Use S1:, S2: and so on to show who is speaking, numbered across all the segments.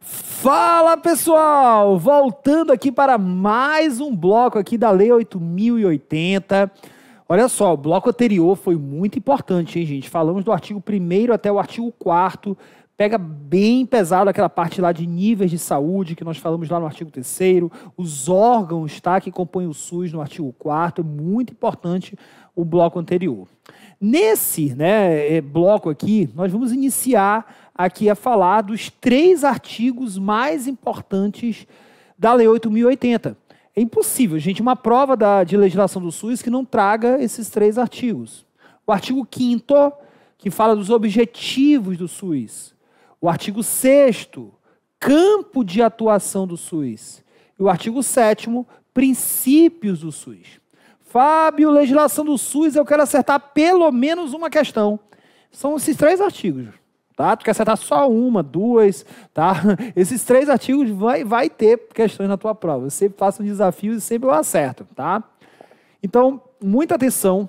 S1: Fala pessoal, voltando aqui para mais um bloco aqui da Lei 8080. Olha só, o bloco anterior foi muito importante, hein, gente? Falamos do artigo 1 até o artigo 4 pega bem pesado aquela parte lá de níveis de saúde que nós falamos lá no artigo 3 os órgãos tá, que compõem o SUS no artigo 4 muito importante o bloco anterior. Nesse né, eh, bloco aqui, nós vamos iniciar aqui a falar dos três artigos mais importantes da Lei 8.080. É impossível, gente, uma prova da, de legislação do SUS que não traga esses três artigos. O artigo 5 que fala dos objetivos do SUS. O artigo 6 campo de atuação do SUS. E o artigo 7 princípios do SUS. Fábio, legislação do SUS, eu quero acertar pelo menos uma questão. São esses três artigos. Tá? Tu quer acertar só uma, duas, tá? Esses três artigos vai, vai ter questões na tua prova. Eu sempre faço um desafio e sempre eu acerto, tá? Então, muita atenção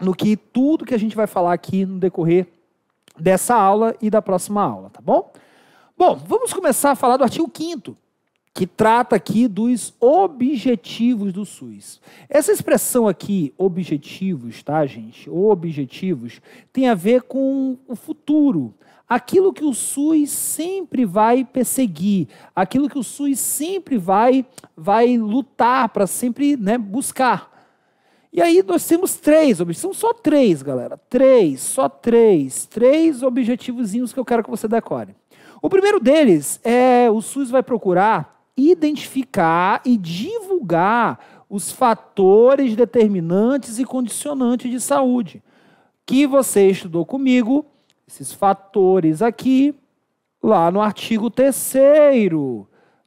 S1: no que tudo que a gente vai falar aqui no decorrer dessa aula e da próxima aula, tá bom? Bom, vamos começar a falar do artigo 5 que trata aqui dos objetivos do SUS. Essa expressão aqui, objetivos, tá, gente? Objetivos, tem a ver com o futuro. Aquilo que o SUS sempre vai perseguir, aquilo que o SUS sempre vai, vai lutar para sempre né, buscar. E aí nós temos três objetivos, são só três, galera. Três, só três. Três objetivozinhos que eu quero que você decore. O primeiro deles é o SUS vai procurar identificar e divulgar os fatores determinantes e condicionantes de saúde que você estudou comigo, esses fatores aqui, lá no artigo 3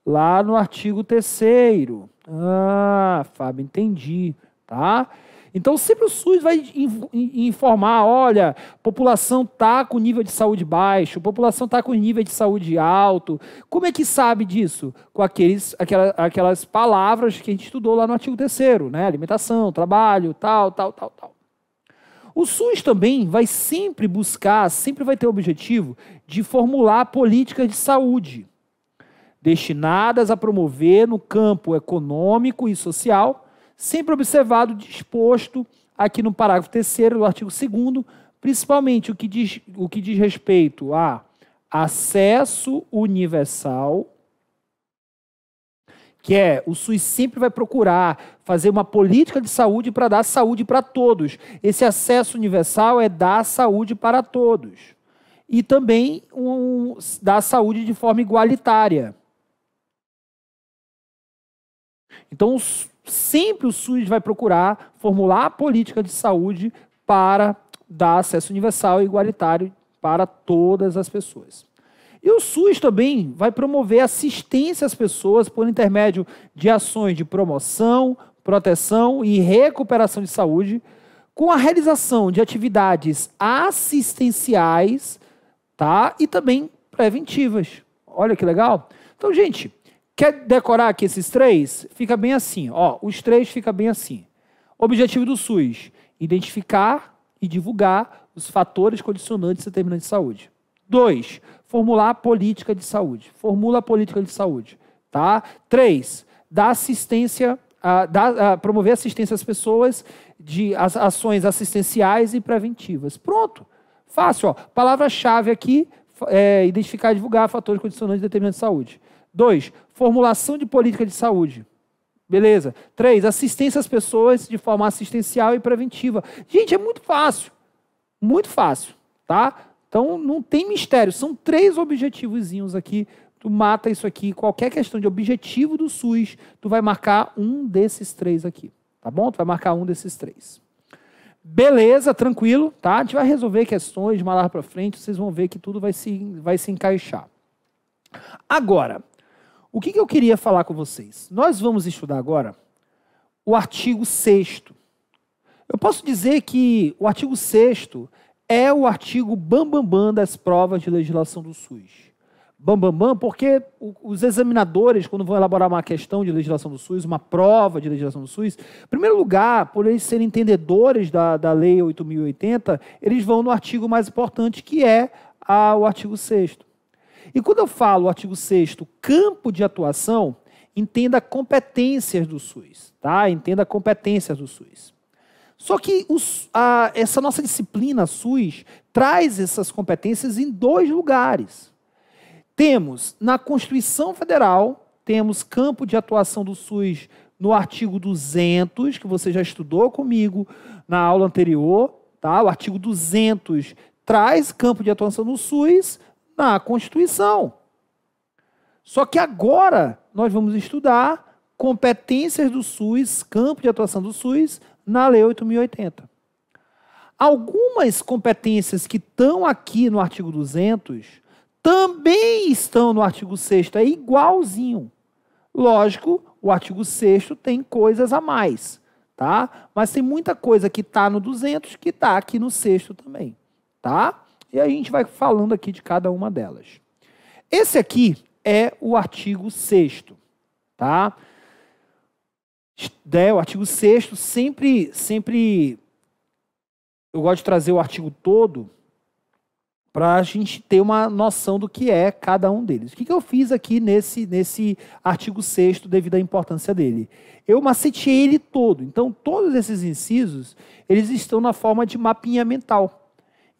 S1: lá no artigo 3 Ah, Fábio, entendi, tá? Então sempre o SUS vai informar, olha, população está com nível de saúde baixo, população está com nível de saúde alto. Como é que sabe disso? Com aqueles, aquelas, aquelas palavras que a gente estudou lá no artigo terceiro, né? Alimentação, trabalho, tal, tal, tal, tal. O SUS também vai sempre buscar, sempre vai ter o objetivo de formular políticas de saúde destinadas a promover no campo econômico e social sempre observado disposto aqui no parágrafo 3 do artigo 2 principalmente o que diz, o que diz respeito a acesso universal, que é o SUS sempre vai procurar fazer uma política de saúde para dar saúde para todos. Esse acesso universal é dar saúde para todos. E também um, dar saúde de forma igualitária. Então, sempre o SUS vai procurar formular a política de saúde para dar acesso universal e igualitário para todas as pessoas. E o SUS também vai promover assistência às pessoas por intermédio de ações de promoção, proteção e recuperação de saúde, com a realização de atividades assistenciais tá? e também preventivas. Olha que legal. Então, gente, Quer decorar aqui esses três? Fica bem assim, ó. Os três fica bem assim. Objetivo do SUS: identificar e divulgar os fatores condicionantes e determinantes de saúde. Dois, formular a política de saúde. Formula a política de saúde, tá? Três, dar assistência, a, dar, a, promover assistência às pessoas de as, ações assistenciais e preventivas. Pronto. Fácil, ó. Palavra-chave aqui, é, identificar e divulgar fatores condicionantes e determinantes de saúde. Dois, formulação de política de saúde. Beleza. Três, assistência às pessoas de forma assistencial e preventiva. Gente, é muito fácil. Muito fácil, tá? Então, não tem mistério. São três objetivozinhos aqui. Tu mata isso aqui. Qualquer questão de objetivo do SUS, tu vai marcar um desses três aqui. Tá bom? Tu vai marcar um desses três. Beleza, tranquilo, tá? A gente vai resolver questões de malar para frente, vocês vão ver que tudo vai se, vai se encaixar. Agora, o que, que eu queria falar com vocês? Nós vamos estudar agora o artigo 6. Eu posso dizer que o artigo 6 é o artigo bambambam bam, bam das provas de legislação do SUS. Bambambam, bam, bam, porque os examinadores, quando vão elaborar uma questão de legislação do SUS, uma prova de legislação do SUS, em primeiro lugar, por eles serem entendedores da, da Lei 8.080, eles vão no artigo mais importante, que é a, o artigo 6. E quando eu falo, o artigo 6 campo de atuação, entenda competências do SUS, tá? Entenda competências do SUS. Só que os, a, essa nossa disciplina SUS traz essas competências em dois lugares. Temos na Constituição Federal, temos campo de atuação do SUS no artigo 200, que você já estudou comigo na aula anterior, tá? O artigo 200 traz campo de atuação do SUS, na Constituição. Só que agora nós vamos estudar competências do SUS, campo de atuação do SUS, na Lei 8080. Algumas competências que estão aqui no artigo 200 também estão no artigo 6, é igualzinho. Lógico, o artigo 6 tem coisas a mais, tá? Mas tem muita coisa que está no 200 que está aqui no 6 também, tá? E aí a gente vai falando aqui de cada uma delas. Esse aqui é o artigo 6 tá? É, o artigo 6 sempre, sempre eu gosto de trazer o artigo todo para a gente ter uma noção do que é cada um deles. O que, que eu fiz aqui nesse, nesse artigo 6 devido à importância dele? Eu maceteei ele todo. Então, todos esses incisos, eles estão na forma de mapinha mental.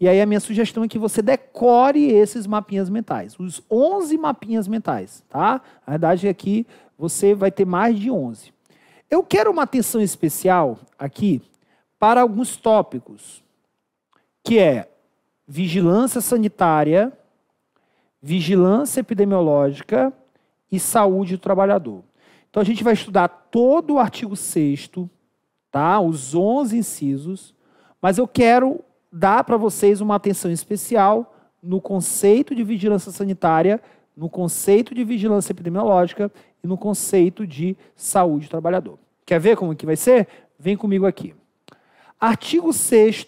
S1: E aí a minha sugestão é que você decore esses mapinhas mentais, os 11 mapinhas mentais, tá? Na verdade aqui é você vai ter mais de 11. Eu quero uma atenção especial aqui para alguns tópicos, que é vigilância sanitária, vigilância epidemiológica e saúde do trabalhador. Então a gente vai estudar todo o artigo 6 tá? Os 11 incisos, mas eu quero dar para vocês uma atenção especial no conceito de vigilância sanitária, no conceito de vigilância epidemiológica e no conceito de saúde do trabalhador. Quer ver como que vai ser? Vem comigo aqui. Artigo 6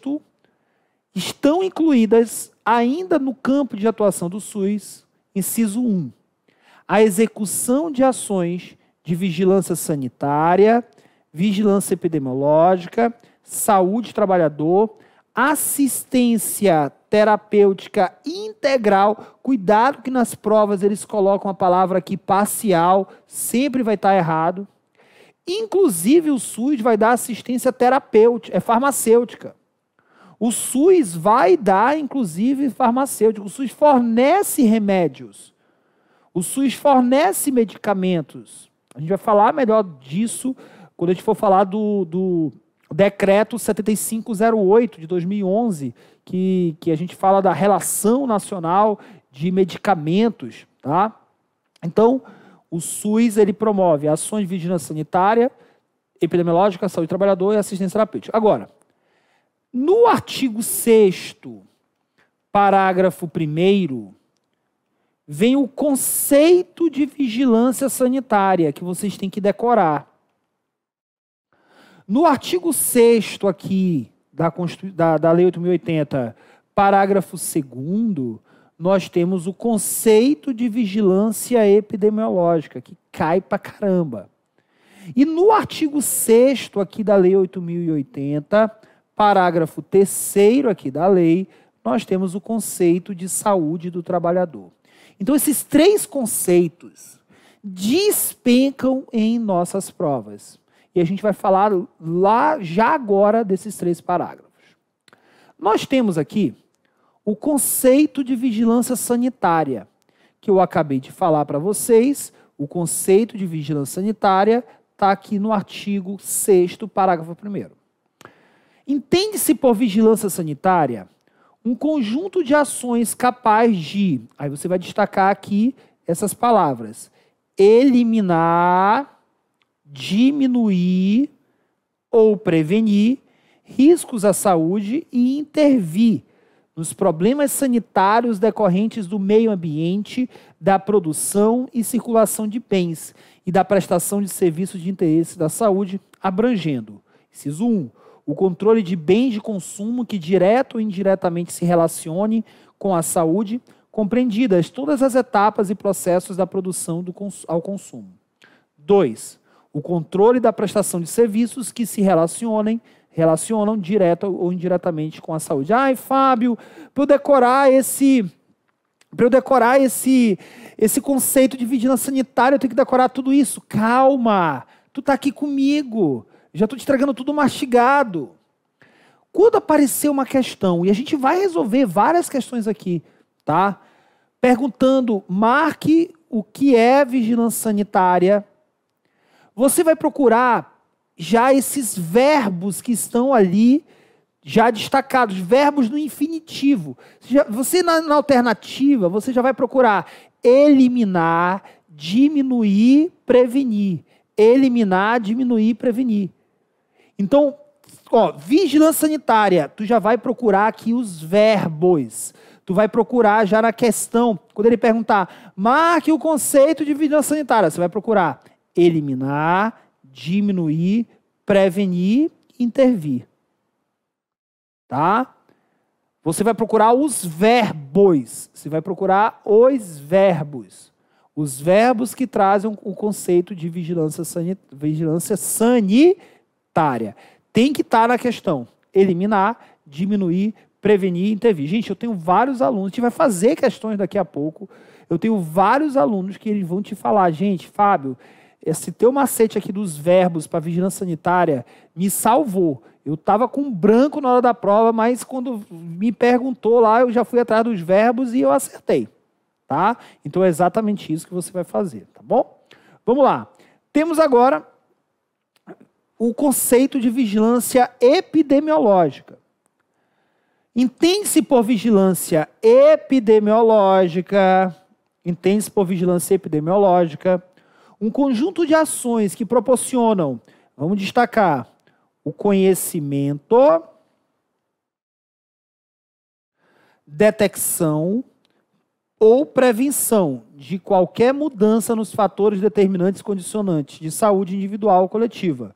S1: estão incluídas ainda no campo de atuação do SUS, inciso 1, a execução de ações de vigilância sanitária, vigilância epidemiológica, saúde do trabalhador, assistência terapêutica integral. Cuidado que nas provas eles colocam a palavra aqui parcial, sempre vai estar errado. Inclusive o SUS vai dar assistência terapêutica, é farmacêutica. O SUS vai dar, inclusive, farmacêutico. O SUS fornece remédios. O SUS fornece medicamentos. A gente vai falar melhor disso quando a gente for falar do, do o decreto 7508 de 2011, que, que a gente fala da relação nacional de medicamentos, tá? Então, o SUS ele promove ações de vigilância sanitária, epidemiológica, saúde do trabalhador e assistência terapêutica. Agora, no artigo 6 parágrafo 1 vem o conceito de vigilância sanitária que vocês têm que decorar. No artigo 6 aqui da, da, da Lei 8080, parágrafo 2 nós temos o conceito de vigilância epidemiológica, que cai pra caramba. E no artigo 6 aqui da Lei 8080, parágrafo 3 aqui da lei, nós temos o conceito de saúde do trabalhador. Então, esses três conceitos despencam em nossas provas. E a gente vai falar lá, já agora, desses três parágrafos. Nós temos aqui o conceito de vigilância sanitária, que eu acabei de falar para vocês. O conceito de vigilância sanitária está aqui no artigo 6, parágrafo 1. Entende-se por vigilância sanitária um conjunto de ações capaz de. Aí você vai destacar aqui essas palavras: eliminar, diminuir ou prevenir riscos à saúde e intervir nos problemas sanitários decorrentes do meio ambiente, da produção e circulação de bens e da prestação de serviços de interesse da saúde, abrangendo, inciso 1, o controle de bens de consumo que direto ou indiretamente se relacione com a saúde, compreendidas todas as etapas e processos da produção do cons ao consumo. 2 o controle da prestação de serviços que se relacionem, relacionam direto ou indiretamente com a saúde. Ai, Fábio, para eu decorar esse para eu decorar esse esse conceito de vigilância sanitária, eu tenho que decorar tudo isso. Calma, tu está aqui comigo. Já estou te entregando tudo mastigado. Quando aparecer uma questão, e a gente vai resolver várias questões aqui, tá? Perguntando, marque o que é vigilância sanitária, você vai procurar já esses verbos que estão ali já destacados, verbos no infinitivo. Você, na, na alternativa, você já vai procurar eliminar, diminuir, prevenir. Eliminar, diminuir, prevenir. Então, ó, vigilância sanitária, tu já vai procurar aqui os verbos. Tu vai procurar já na questão, quando ele perguntar, marque o conceito de vigilância sanitária, você vai procurar eliminar, diminuir, prevenir, intervir. Tá? Você vai procurar os verbos. Você vai procurar os verbos. Os verbos que trazem o conceito de vigilância, sanit... vigilância sanitária. Tem que estar tá na questão. Eliminar, diminuir, prevenir intervir. Gente, eu tenho vários alunos. A gente vai fazer questões daqui a pouco. Eu tenho vários alunos que eles vão te falar, gente, Fábio, esse teu macete aqui dos verbos para vigilância sanitária me salvou. Eu estava com branco na hora da prova, mas quando me perguntou lá, eu já fui atrás dos verbos e eu acertei, tá? Então é exatamente isso que você vai fazer, tá bom? Vamos lá. Temos agora o conceito de vigilância epidemiológica. Entende-se por vigilância epidemiológica, entende-se por vigilância epidemiológica um conjunto de ações que proporcionam, vamos destacar, o conhecimento, detecção ou prevenção de qualquer mudança nos fatores determinantes condicionantes de saúde individual ou coletiva,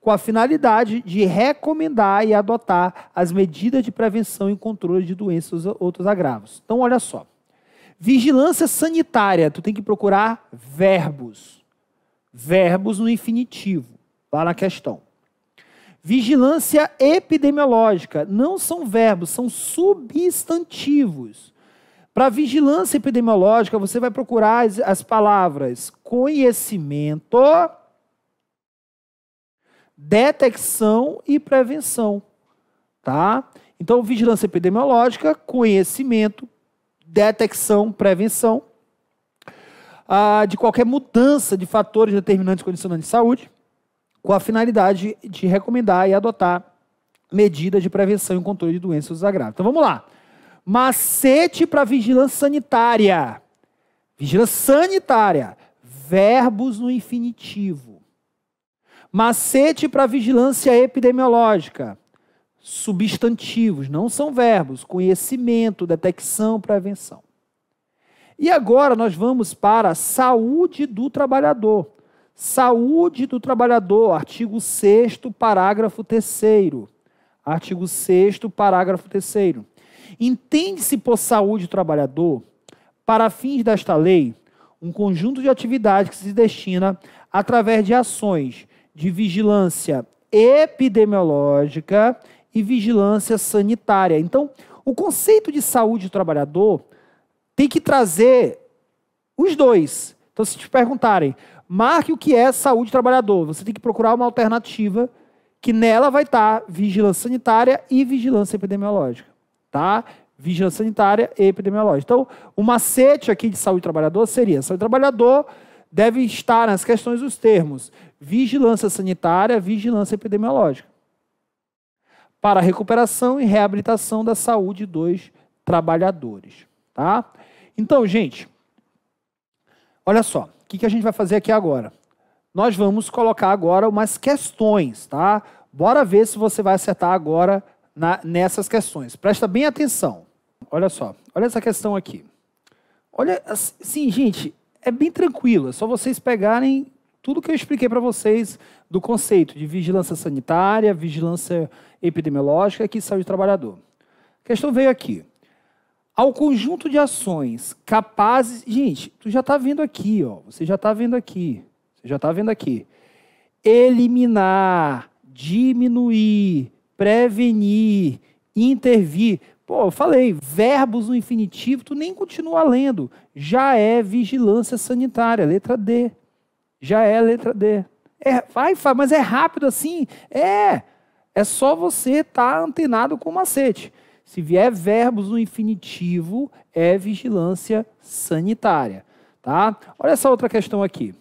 S1: com a finalidade de recomendar e adotar as medidas de prevenção e controle de doenças ou outros agravos. Então, olha só. Vigilância sanitária, tu tem que procurar verbos verbos no infinitivo. Lá na questão. Vigilância epidemiológica. Não são verbos, são substantivos. Para vigilância epidemiológica, você vai procurar as, as, palavras conhecimento, detecção e prevenção, tá? Então, vigilância epidemiológica, conhecimento, detecção, prevenção ah, de qualquer mudança de fatores determinantes condicionantes de saúde, com a finalidade de recomendar e adotar medidas de prevenção e controle de doenças agrárias. Então vamos lá. Macete para vigilância sanitária. Vigilância sanitária. Verbos no infinitivo. Macete para vigilância epidemiológica. Substantivos, não são verbos. Conhecimento, detecção, prevenção. E agora nós vamos para a saúde do trabalhador. Saúde do trabalhador, artigo 6 parágrafo 3 Artigo 6 parágrafo 3 Entende-se por saúde do trabalhador, para fins desta lei, um conjunto de atividades que se destina através de ações de vigilância epidemiológica e vigilância sanitária. Então, o conceito de saúde do trabalhador tem que trazer os dois. Então, se te perguntarem, marque o que é saúde trabalhador, você tem que procurar uma alternativa que nela vai estar tá vigilância sanitária e vigilância epidemiológica, tá? Vigilância sanitária e epidemiológica. Então, o macete aqui de saúde trabalhador seria: saúde trabalhador deve estar nas questões dos termos vigilância sanitária, vigilância epidemiológica, para recuperação e reabilitação da saúde dos trabalhadores, tá? Então, gente, olha só, o que, que a gente vai fazer aqui agora? Nós vamos colocar agora umas questões, tá? Bora ver se você vai acertar agora na, nessas questões. Presta bem atenção. Olha só, olha essa questão aqui. Olha, sim, gente, é bem tranquilo, é só vocês pegarem tudo que eu expliquei para vocês do conceito de vigilância sanitária, vigilância epidemiológica e saúde do trabalhador. A questão veio aqui ao conjunto de ações capazes. Gente, tu já está vendo aqui, ó. Você já está vendo aqui. Você já está vendo aqui. Eliminar, diminuir, prevenir, intervir. Pô, eu falei, verbos no infinitivo, tu nem continua lendo. Já é vigilância sanitária, letra D. Já é letra D. É, vai, mas é rápido assim? É. É só você estar tá antenado com o macete. Se vier verbos no infinitivo, é vigilância sanitária, tá? Olha essa outra questão aqui.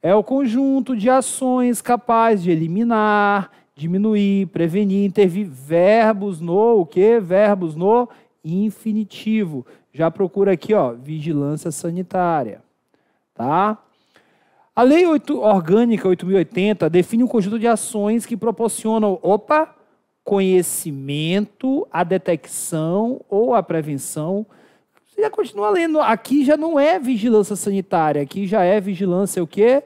S1: É o conjunto de ações capaz de eliminar, diminuir, prevenir, intervir verbos no o quê? Verbos no infinitivo. Já procura aqui, ó, vigilância sanitária, tá? A Lei 8, Orgânica 8080 define um conjunto de ações que proporcionam, opa, conhecimento, a detecção ou a prevenção. Você já continua lendo. Aqui já não é vigilância sanitária, aqui já é vigilância o quê?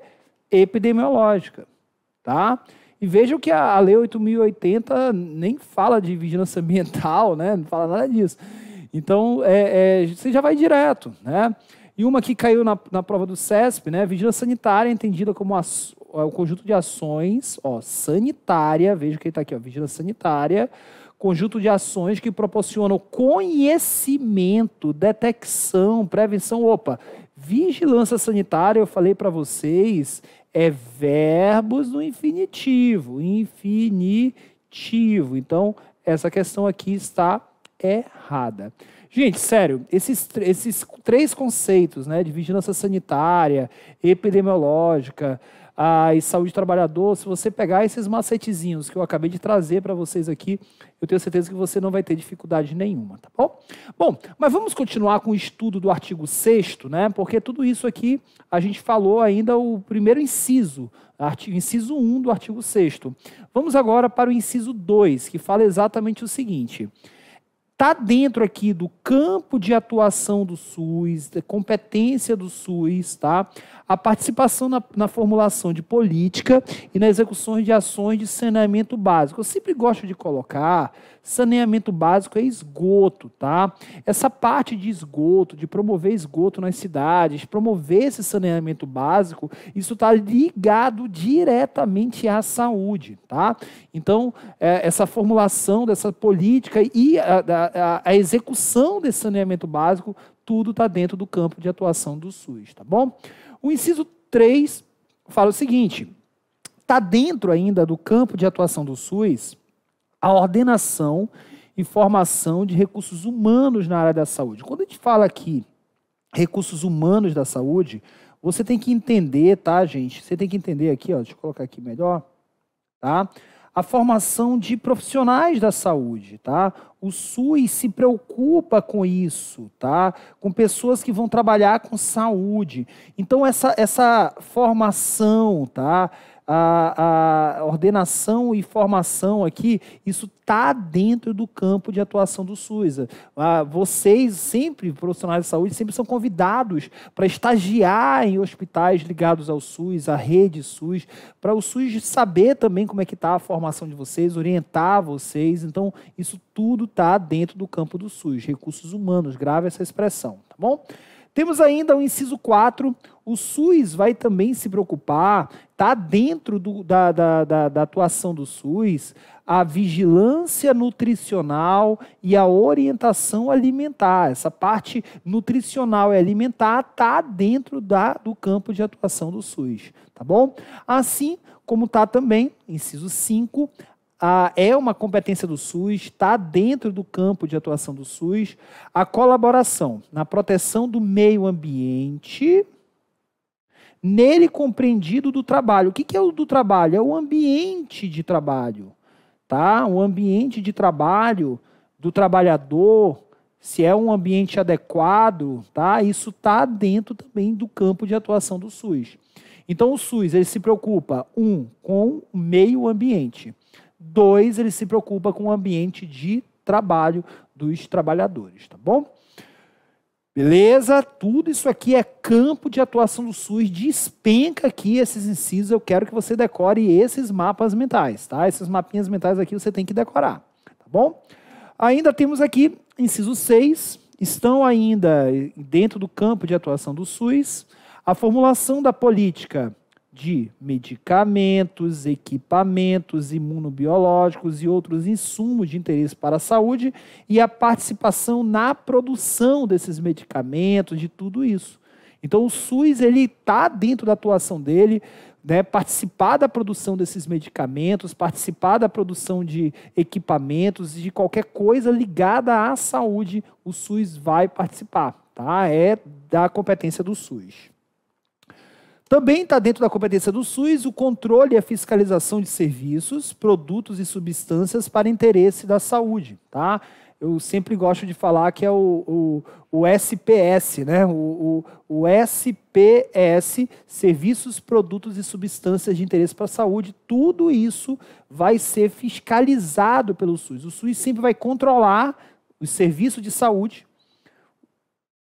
S1: Epidemiológica. Tá? E veja que a, a Lei 8.080 nem fala de vigilância ambiental, né? não fala nada disso. Então, é, é, você já vai direto. Né? E uma que caiu na, na prova do CESP, né? vigilância sanitária, é entendida como a, é o conjunto de ações, ó, sanitária, veja que está aqui, ó, vigilância sanitária, conjunto de ações que proporcionam conhecimento, detecção, prevenção, opa, vigilância sanitária, eu falei para vocês, é verbos no infinitivo, infinitivo. Então, essa questão aqui está errada. Gente, sério, esses, esses três conceitos né, de vigilância sanitária, epidemiológica, ah, e saúde do trabalhador, se você pegar esses macetezinhos que eu acabei de trazer para vocês aqui, eu tenho certeza que você não vai ter dificuldade nenhuma, tá bom? Bom, mas vamos continuar com o estudo do artigo 6 né? Porque tudo isso aqui a gente falou ainda o primeiro inciso, artigo, inciso 1 do artigo 6 Vamos agora para o inciso 2, que fala exatamente o seguinte: está dentro aqui do campo de atuação do SUS, da competência do SUS, tá? A participação na, na formulação de política e na execução de ações de saneamento básico. Eu sempre gosto de colocar saneamento básico é esgoto, tá? Essa parte de esgoto, de promover esgoto nas cidades, promover esse saneamento básico, isso está ligado diretamente à saúde, tá? Então, é, essa formulação dessa política e a, da, a, execução desse saneamento básico, tudo está dentro do campo de atuação do SUS, tá bom? O inciso 3 fala o seguinte: está dentro ainda do campo de atuação do SUS a ordenação e formação de recursos humanos na área da saúde. Quando a gente fala aqui recursos humanos da saúde, você tem que entender, tá, gente? Você tem que entender aqui, ó, deixa eu colocar aqui melhor, tá? a formação de profissionais da saúde, tá? O SUS se preocupa com isso, tá? Com pessoas que vão trabalhar com saúde. Então essa, essa formação, tá? a, a ordenação e formação aqui, isso está dentro do campo de atuação do SUS. Ah, vocês sempre, profissionais de saúde, sempre são convidados para estagiar em hospitais ligados ao SUS, à rede SUS, para o SUS saber também como é que está a formação de vocês, orientar vocês. Então, isso tudo está dentro do campo do SUS, recursos humanos, grave essa expressão, tá bom? Temos ainda o inciso 4, o SUS vai também se preocupar, está dentro do, da, da, da, da, atuação do SUS a vigilância nutricional e a orientação alimentar. Essa parte nutricional e alimentar está dentro da, do campo de atuação do SUS, tá bom? Assim como está também, inciso 5, é uma competência do SUS, está dentro do campo de atuação do SUS, a colaboração na proteção do meio ambiente, nele compreendido do trabalho. O que, que é o do trabalho? É o ambiente de trabalho, tá? O ambiente de trabalho do trabalhador, se é um ambiente adequado, tá? Isso está dentro também do campo de atuação do SUS. Então o SUS ele se preocupa um com o meio ambiente. Dois, ele se preocupa com o ambiente de trabalho dos trabalhadores, tá bom? Beleza? Tudo isso aqui é campo de atuação do SUS. Despenca aqui esses incisos. Eu quero que você decore esses mapas mentais, tá? Esses mapinhas mentais aqui você tem que decorar, tá bom? Ainda temos aqui, inciso 6, estão ainda dentro do campo de atuação do SUS, a formulação da política de medicamentos, equipamentos imunobiológicos e outros insumos de interesse para a saúde e a participação na produção desses medicamentos, de tudo isso. Então o SUS ele está dentro da atuação dele, né, participar da produção desses medicamentos, participar da produção de equipamentos de qualquer coisa ligada à saúde, o SUS vai participar, tá? É da competência do SUS. Também está dentro da competência do SUS o controle e a fiscalização de serviços, produtos e substâncias para interesse da saúde, tá? Eu sempre gosto de falar que é o, o, o SPS, né? O, o, o SPS, Serviços, Produtos e Substâncias de Interesse para a Saúde, tudo isso vai ser fiscalizado pelo SUS. O SUS sempre vai controlar o serviço de saúde,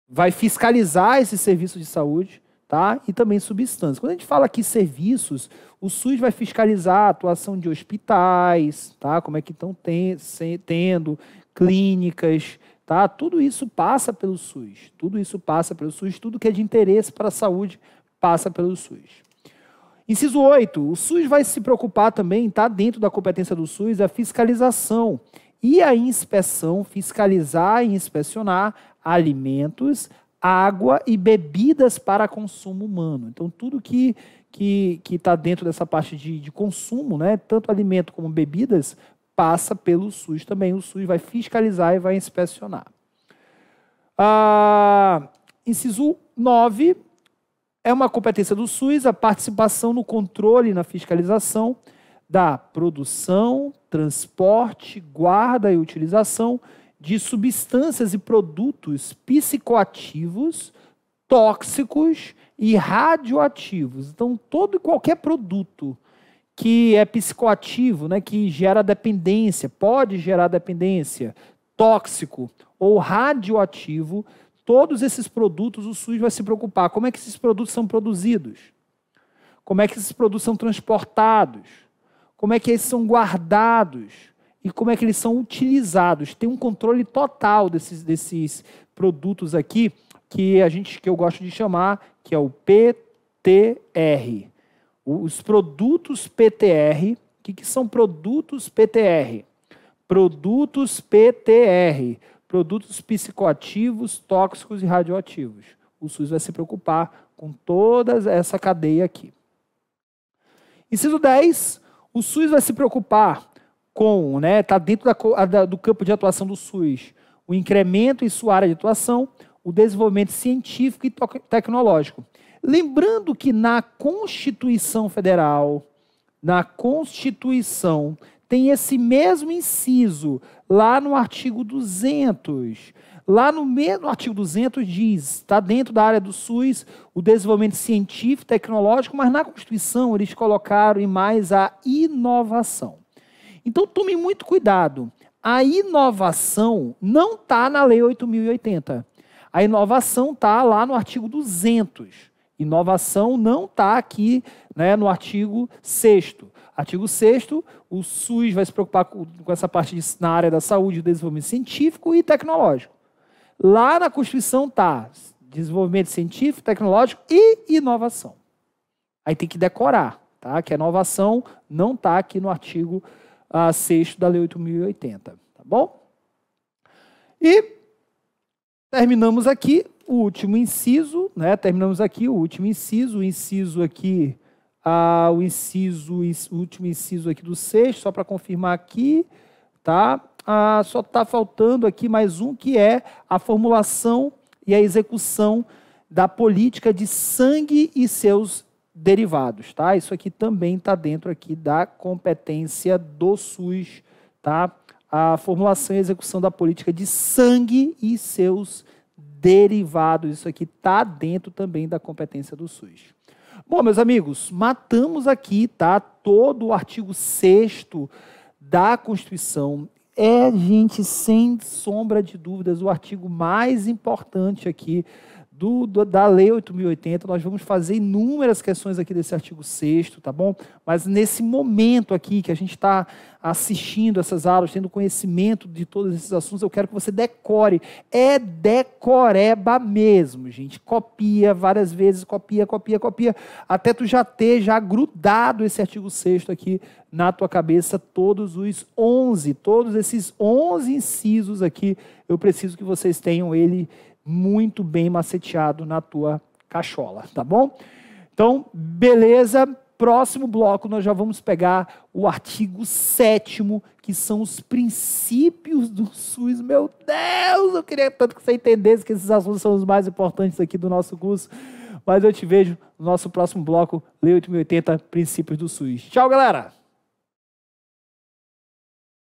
S1: vai fiscalizar esse serviço de saúde tá? e também substâncias. Quando a gente fala aqui serviços, o SUS vai fiscalizar a atuação de hospitais, tá? como é que estão tendo, clínicas, tá? tudo isso passa pelo SUS, tudo isso passa pelo SUS, tudo que é de interesse para a saúde passa pelo SUS. Inciso 8, o SUS vai se preocupar também, está dentro da competência do SUS, a fiscalização e a inspeção, fiscalizar e inspecionar alimentos, água e bebidas para consumo humano. Então, tudo que que está dentro dessa parte de, de consumo, né, tanto alimento como bebidas, passa pelo SUS também. O SUS vai fiscalizar e vai inspecionar. Ah, inciso 9 é uma competência do SUS a participação no controle e na fiscalização da produção, transporte, guarda e utilização de substâncias e produtos psicoativos, tóxicos e radioativos. Então, todo e qualquer produto que é psicoativo, né, que gera dependência, pode gerar dependência, tóxico ou radioativo, todos esses produtos o SUS vai se preocupar. Como é que esses produtos são produzidos? Como é que esses produtos são transportados? Como é que eles são guardados? e como é que eles são utilizados. Tem um controle total desses, desses produtos aqui que a gente que eu gosto de chamar que é o PTR. Os produtos PTR, o que, que são produtos PTR? Produtos PTR, produtos psicoativos, tóxicos e radioativos. O SUS vai se preocupar com toda essa cadeia aqui. Inciso 10, o SUS vai se preocupar com, né, está dentro da, da, do campo de atuação do SUS, o incremento em sua área de atuação, o desenvolvimento científico e tecnológico. Lembrando que na Constituição Federal, na Constituição, tem esse mesmo inciso lá no artigo 200. Lá no mesmo artigo 200 diz, está dentro da área do SUS, o desenvolvimento científico, e tecnológico, mas na Constituição eles colocaram em mais a inovação. Então tome muito cuidado. A inovação não está na Lei 8080. A inovação está lá no artigo 200. Inovação não está aqui né, no artigo 6. Artigo 6, o SUS vai se preocupar com, essa parte de, na área da saúde, desenvolvimento científico e tecnológico. Lá na Constituição está desenvolvimento científico, tecnológico e inovação. Aí tem que decorar, tá? Que a inovação não está aqui no artigo 200 a sexto da Lei 8.080, tá bom? E terminamos aqui o último inciso, né? Terminamos aqui o último inciso, o inciso aqui, ah, o inciso, o último inciso aqui do sexto, só para confirmar aqui, tá? Ah, só está faltando aqui mais um que é a formulação e a execução da política de sangue e seus derivados, tá? Isso aqui também está dentro aqui da competência do SUS, tá? A formulação e execução da política de sangue e seus derivados. Isso aqui está dentro também da competência do SUS. Bom, meus amigos, matamos aqui, tá? Todo o artigo 6 da Constituição. É, gente, sem sombra de dúvidas, o artigo mais importante aqui do, do, da Lei 8.080. Nós vamos fazer inúmeras questões aqui desse artigo 6 tá bom? Mas nesse momento aqui que a gente está assistindo essas aulas, tendo conhecimento de todos esses assuntos, eu quero que você decore. É decoreba mesmo, gente. Copia várias vezes, copia, copia, copia, até tu já ter já grudado esse artigo 6 aqui na tua cabeça, todos os 11, todos esses 11 incisos aqui, eu preciso que vocês tenham ele muito bem maceteado na tua cachola, tá bom? Então, beleza. Próximo bloco nós já vamos pegar o artigo 7 que são os princípios do SUS. Meu Deus, eu queria tanto que você entendesse que esses assuntos são os mais importantes aqui do nosso curso. Mas eu te vejo no nosso próximo bloco, Lei 8080, Princípios do SUS. Tchau, galera!